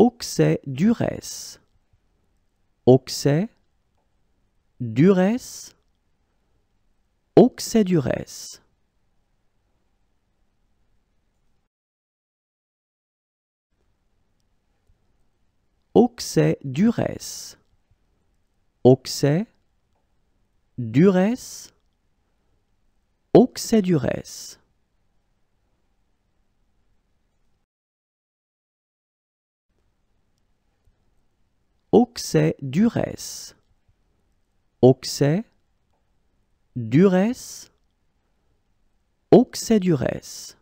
auxet duresse. Auxet duresse. Auxet duresse. Auxet duresse. Auxet duresse. Auxet duresse. Oxe durès. Oxet durès. Oxet dures.